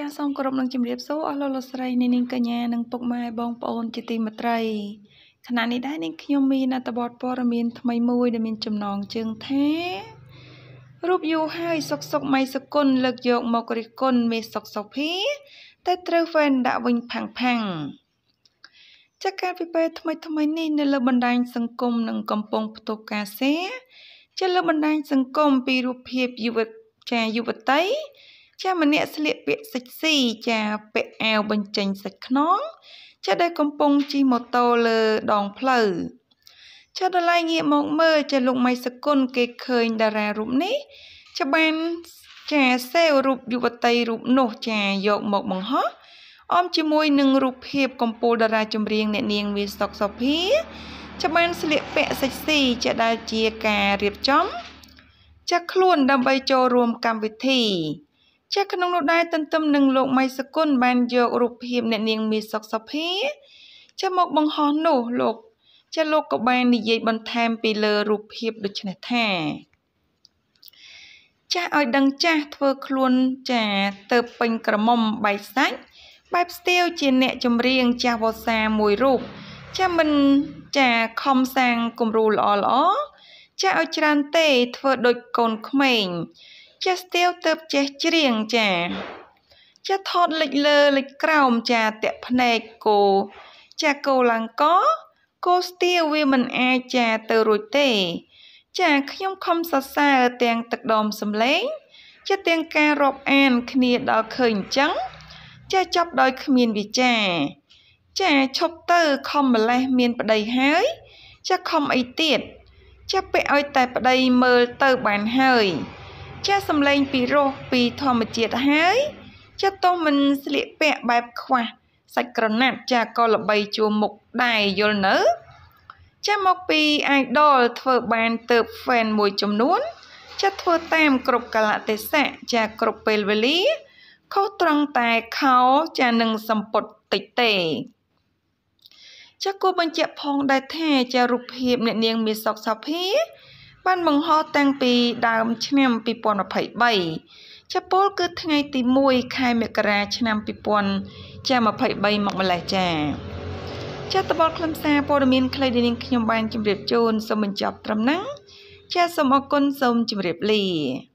ចាសសូមគោរពនឹងជម្រាបសួរអស់លោកលោកស្រីនាងកញ្ញានិងពុកម៉ែបងប្អូន ជាទីមេត្រីខណៈនេះដែរនាងខ្ញុំមានអត្ថបទព័ត៌មានថ្មីមួយដែលមាន ចំណងជើងថារូបយូរហើយសុកសុកម៉ៃសុគន្ធលើកយកមករិះគន់មេសុកសុភីតែត្រូវហ្វេនដាក់វិញផាំងផាំងចាកការពិភពថ្មីថ្មីនេះនៅលើបណ្ដាញសង្គមនិងកំពុង ផ្ទុះការសេជាលើបណ្ដាញសង្គមពីរូបភាពយុវចាយុវតីចាម្នាក់ស្លៀកពាក់សិចស៊ីចាពាក់អាវបញ្ចេញសាច់ខ្នងចាដែលកំពុងជិះម៉ូតូលើដងផ្លូវចាដល់ឡាយងាកមកមើលចាលោកម៉ៃសគុណគេឃើញតារារូបនេះចាបានចាសេវរូបយុវតីរូបនោះចាយកមកបង្ហោះអមជាមួយនឹងរូបភាពកំពូលតារាចម្រៀងអ្នកនាងវាសុកសុភាចាបានស្លៀកពាក់សិចស៊ីចាដែលជាការរៀបចំចាក់ខ្លួនដើម្បីចូលរួមកម្មវិធីជាក្នុងនោះដែរទន្ទឹមនឹងលោកម៉ៃសគុណបានយករូបភាពអ្នកនាងមីសុកសុភា ចាំមកបង្ហោះនោះលោកចាលោកក៏បាននិយាយបន្ថែមពីលើរូបភាពដូចនេះថា ចាស់ឲ្យដឹងចាស់ធ្វើខ្លួនចាទៅពេញក្រមុំបៃសាច់បែបស្ទាវជាអ្នកចម្រៀងចាស់វស្សាមួយរូបចាមិនចាខំសាងគំរូល្អល្អចាឲ្យច្រើនទេធ្វើដូចកូនក្មេងចេះស្ទាវទៅចេះច្រៀងចា ចាថតលិចលើលិចក្រោមចាតាក់ភ្នែកគោចាគោឡើងកគោស្ទាវវាមិនអាចចាទៅរួចទេ ចាខ្ញុំខំសរសើរទាំងទឹកដមសំឡេង ចាទាំងការរាប់អានគ្នាដល់ឃើញអញ្ចឹងចាចាប់ដោយគ្មានវិចា ចាឈប់ទៅខំម្លេះមានប្តីហើយចាខំអីទៀត ចាពាក់ឲ្យតែប្តីមើលទៅបានហើយចេះសម្លេងពីរោះពីធម្មជាតិហើយចាទោះមិនស្លៀកពាក់បែបខ្វះសាច់ក្រណាត់ចាក៏ល្បីជួមុខដែរយល់នៅ ចាមកពី idol ធ្វើបានទៅ fan មួយចំនួនចាធ្វើតាមគ្រប់កលៈទេសៈចាគ្រប់ពេលវេលាខុសត្រង់តែខោចានឹងសម្ពុតតិចទេចាគូបញ្ជាក់ផងដែរថាចារូបភាពអ្នកនាងមានសុខសភាបានបង្ហោះតាំងពីដើម ឆ្នាំ2023ចាពលគឺថ្ងៃទី1ខែមករាឆ្នាំ2023មកម្លេះចាចាតបលខ្លឹមសារព័ត៌មានខ្លីដែលនាងខ្ញុំបាន ជម្រាបជូនសូមបញ្ចប់ត្រឹមហ្នឹងចាសូមអរគុណសូមជម្រាបលា